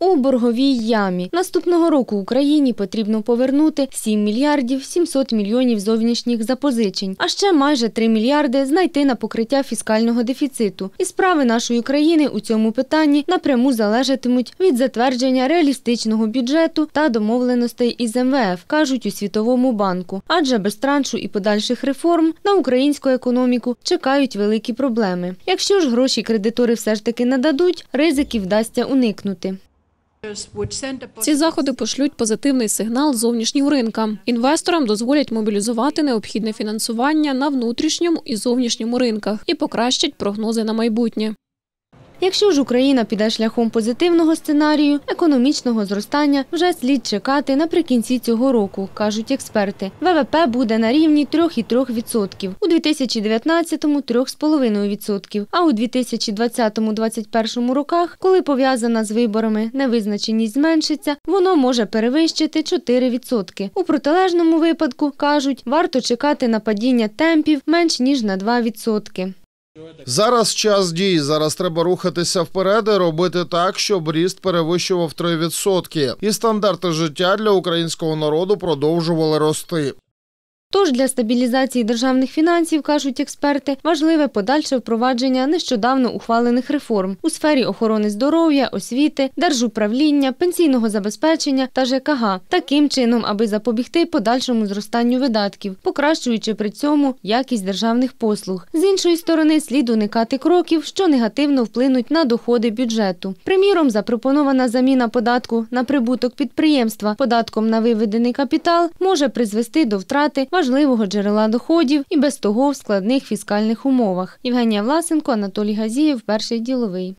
у борговій ямі. Наступного року Україні потрібно повернути 7 мільярдів 700 мільйонів зовнішніх запозичень, а ще майже 3 мільярди знайти на покриття фіскального дефіциту. І справи нашої країни у цьому питанні напряму залежатимуть від затвердження реалістичного бюджету та домовленостей із МВФ, кажуть у Світовому банку. Адже без траншу і подальших реформ на українську економіку чекають великі проблеми. Якщо ж гроші кредитори все ж таки нададуть, ризиків вдасться уникнути. Ці заходи пошлють позитивний сигнал зовнішнім ринкам. Інвесторам дозволять мобілізувати необхідне фінансування на внутрішньому і зовнішньому ринках і покращать прогнози на майбутнє. Якщо ж Україна піде шляхом позитивного сценарію, економічного зростання вже слід чекати наприкінці цього року, кажуть експерти. ВВП буде на рівні 3,3%, у 2019-му 3,5%, а у 2020-2021 роках, коли пов'язана з виборами невизначеність зменшиться, воно може перевищити 4%. У протилежному випадку, кажуть, варто чекати на падіння темпів менш ніж на 2%. Зараз час дій. Зараз треба рухатися вперед, і робити так, щоб ріст перевищував 3%. і стандарти життя для українського народу продовжували рости. Тож для стабілізації державних фінансів, кажуть експерти, важливе подальше впровадження нещодавно ухвалених реформ у сфері охорони здоров'я, освіти, держуправління, пенсійного забезпечення та ЖКГ, таким чином, аби запобігти подальшому зростанню видатків, покращуючи при цьому якість державних послуг. З іншої сторони, слід уникати кроків, що негативно вплинуть на доходи бюджету. Приміром, запропонована заміна податку на прибуток підприємства податком на виведений капітал може призвести до втрати важливого джерела доходів і без того в складних фіскальних умовах. Євгенія Власенко, Анатолій Газієв, перший діловий.